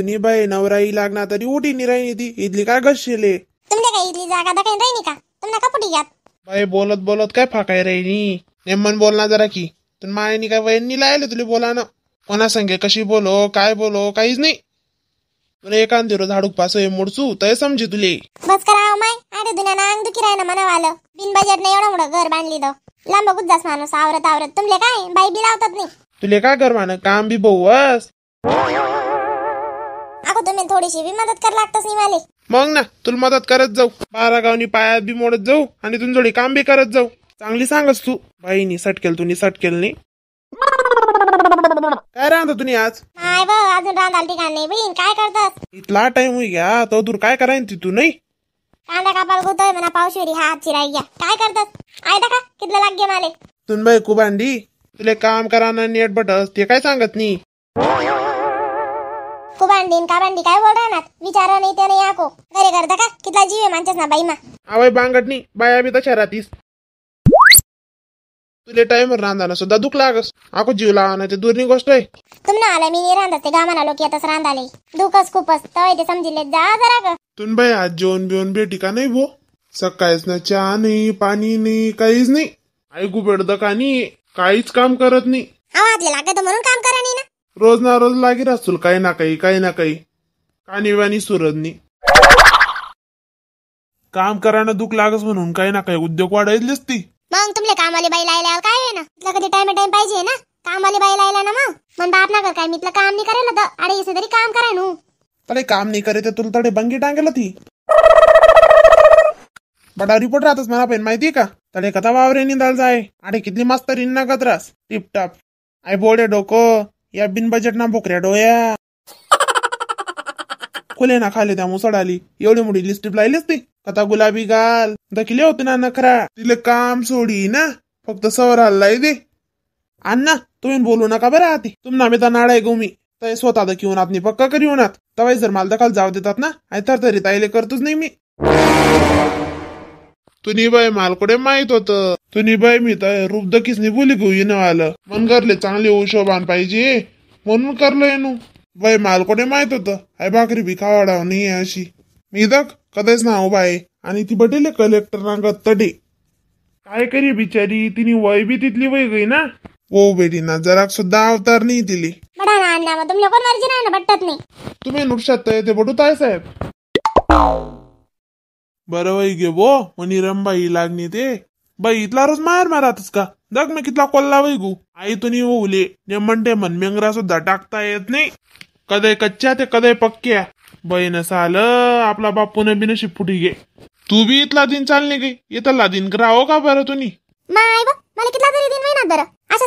तुनी बाई नवराई लागना तरी उठी निराई ती इथली काय गशिले तुमच्या काही इथली जागा दाखवून राहिली का तुम्हाला कपडी घ्यात बाई बोलत बोलत काय फाकाय राहिली नेमन बोलना जरा की तुन मायनी काय वयांनी लायले बोला ना कोणा संगे कशी बोलो काय बोलो काहीच नाही तुला एकांत झाडूक पास हे मोडसू तय समजी तुले बस करा माय अरे दुनियाना अंग दुखी राहिना मना वालं बिन बजेट नाही एवढं मोठं घर बांधली दो लांब गुज्जास माणूस आवरत आवरत तुमले काय बाई बी लावतात नाही तुले काय कर मान काम बी बहुस अगं तुम्ही थोडीशी बी मदत कर लागतच नाही मला मग ना तुला मदत करत जाऊ बारा गावनी पायात बी मोडत जाऊ आणि तुझं जोडी काम बी करत जाऊ चांगली सांगस तू बाई सटकेल सट केल तुम्ही सट नाही काय राहता तुम्ही आज नाही बघ अजून रांधाल ठिकाण नाही बहीण काय करतात इतला टाइम होई गया तो दूर काय करायन ती तू नाही कांदा कापाल गुतोय म्हणा पावशेरी हा चिराय घ्या काय करतस आयदा का कितलं लाग माले तुन बाई कुबांडी तुले काम करा नेट बटस ते काय सांगत नाही बांधीन का बांधी काय बोलणार विचारा नाही ते याको घरे करता का कितला जीव आहे माणसाच ना बाईमा मा आवय बांगडनी बाया बी तशा राहतीस तुले टाइम रांधाना सुद्धा दुख लागस आको जीव लावणं ते दूरनी गोष्ट आहे तुम्ही आला मी नाही रांधात ते गावाला लोक येतच रांधाले दुखच खूपच तय ते समजिले जा जरा ग तुन बाई आज जेवण बिवण भेटी का नाही भो सकाळीच ना चहा नाही पाणी नाही काहीच नाही ऐकू पडतं का नाही काहीच काम करत नाही आवाज लागत म्हणून काम करा नाही ना रोज ना रोज लागे असतील काही ना काही काही ना काही कानिवानी सुरजनी काम करायला दुःख लागस म्हणून काही ना काही उद्योग वाढायलीच ती मग तुमले कामाले बाई लायला काय आहे ना तुला कधी टाइम टाइम पाहिजे ना कामाले बाई लायला ना मग मन बाप ना कर काय मी तुला काम नाही करेल तर अरे इसे तरी काम करा नू अरे काम नाही करे तर तुला तडे बंगी टांगेल ती बडा रिपोर्ट राहतच मला पण माहिती का तडे कथा वावरे निंदाल जाय आणि किती मस्त रिन्ना कत्रास टिपटाप आई बोडे डोकं या बिन बजेट ना बोकऱ्या डोया खुले ना खाले त्या आली एवढी मोठी लिस्टिप लायलीच ती कथा गुलाबी गाल दखिले होते ना नखरा तिले काम सोडी ना फक्त सवर हल्लाय दे अण्णा तुम्ही बोलू नका बरं ती तुम्ही मी तर नाडाय गो मी तय स्वतः दखिवून आत पक्का करी होणार तवाई जर माल दखाल जाव देतात ना तर तरी ताईले करतोच नाही मी तुनी तुनीबाई मालकडे माहित होत तुनीबाई मी तर रुबदकीसने बोली घेऊ येणं आलं मन करले चांगले उशोबान पाहिजे म्हणून करलं येणू बाई मालकोडे माहित होत आय भाकरी भी खावाडाव नाही अशी मी दख कदाच ना बाई आणि ती बटेले कलेक्टर ना तडे काय करी बिचारी तिने वय बी तिथली वय गई ना ओ बेटी ना जरा सुद्धा अवतार नाही दिली बडा लहान तुमच्या तुम्ही ते बटू ताय साहेब बरं गे बो मनीरम बाई लागणी ते बाई रोज मार मारातच का दग मी कितला कोल्ला वय गू आई तुनी ने म्हणते मन मनमेंगरा सुद्धा टाकता येत नाही कदय कच्च्या ते कदय पक्क्या बहीण साल आपला बापून बिनशी फुटी गे तू बी इथला दिन चालणे गे इथं लादीन राहो का बरं तुम्ही माय मला ना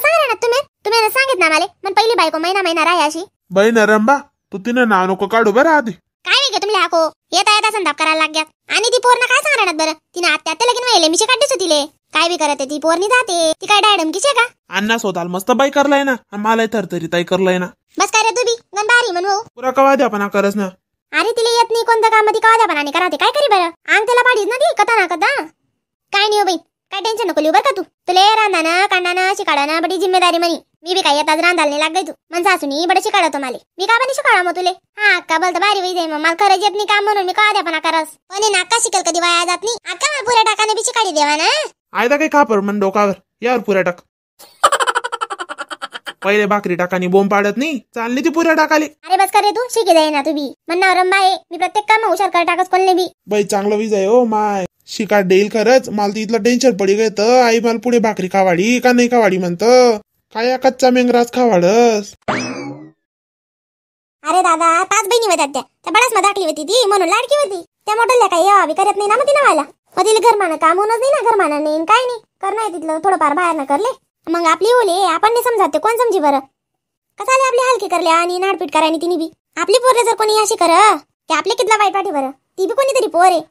सांगितलं रंबा तू तिनं नाव नको काढू बरं आधी काय नाही तुम्ही हाको येता येता संताप करायला लागल्यात आणि ती पोरणं काय सांगणार बरं तिने आत्या आत्या लगीन वेळे मिशे काढलीच तिले काय बी करत ती पोरणी जाते ती काय डायडम किशे का अण्णा सोदाल मस्त बाई करलाय ना मला थरथरी ताई करलाय ना बस काय रे बी गण भारी म्हणू पुरा कवा द्या पण करच ना अरे तिला येत नाही कोणतं काम ती कवा द्या पण करते काय करी बरं आंग त्याला पाडीच ना ती कथा ना कदा काय नाही हो बाई काय टेंशन नको लिहू बरं का तू तुले रांधा ना कांडा ना शिकाडा ना बडी जिम्मेदारी म्हणी मी भी काय येतात रांधायला गई तू मन सासूनी बडे शिकाडतो माले मी का बानी शिकाडा मग तुले हा अक्का बोलता भारी होई जाई मग मला खरंच येत नाही काम म्हणून मी का द्या पण करस पण ना का शिकल कधी वाया जात नाही अक्का मला पुऱ्या टाकाने बी शिकाडी देवा ना आयदा काही खापर मन डोकावर यावर पुऱ्या टाक पहिले भाकरी टाकानी बोंब पाडत नाही चालली ती पुऱ्या टाकाली अरे बस करे तू शिकी जाय ना तुम्ही बी म्हणणार आहे मी प्रत्येक काम हुशार कर टाकत कोणले बी बाई चांगलं विजय आहे ओ माय शिकार देईल खरंच मला तिथलं टेन्शन पडी गय तर आई मला पुढे भाकरी कावाडी का नाही कावाडी म्हणतं काय कच्चा मेंगराज खावाडस अरे दादा पाच बहिणी होत्या त्या त्या बडाच मग दाखली होती ती म्हणून लाडकी होती त्या मोठल्या काही यावी करत नाही ना मग वाला मला घरमान तिला काम होणार नाही ना घरमाना नाही काय नाही करणं तिथलं थोडंफार बाहेर ना करले मग आपली ओले आपण नाही समजाते कोण समजी बरं आले आपली हलकी करले आणि नाडपीट करायनी तिने बी आपली पोरे जर कोणी अशी कर ते आपले कितला वाईट पाठी बरं ती बी कोणीतरी पोर आहे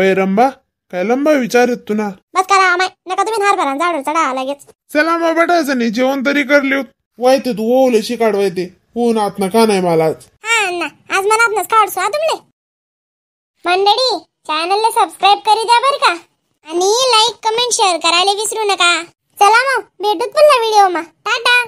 बैरंबा काय लंबा विचार आहेत तुला बस करा आमाय नका तुम्ही हार भरा चढा लगेच चला मग बटायचं नाही जेवण तरी कर लिहू वायते तू ओले शिकाड वायते ऊन आत ना का नाही मला आज ना आज मला काढसो तुम्ही तुमले मंडळी चॅनलला सबस्क्राईब करी द्या बर का आणि लाईक कमेंट शेअर करायला विसरू नका चला मग भेटूत ना व्हिडिओ मग टाटा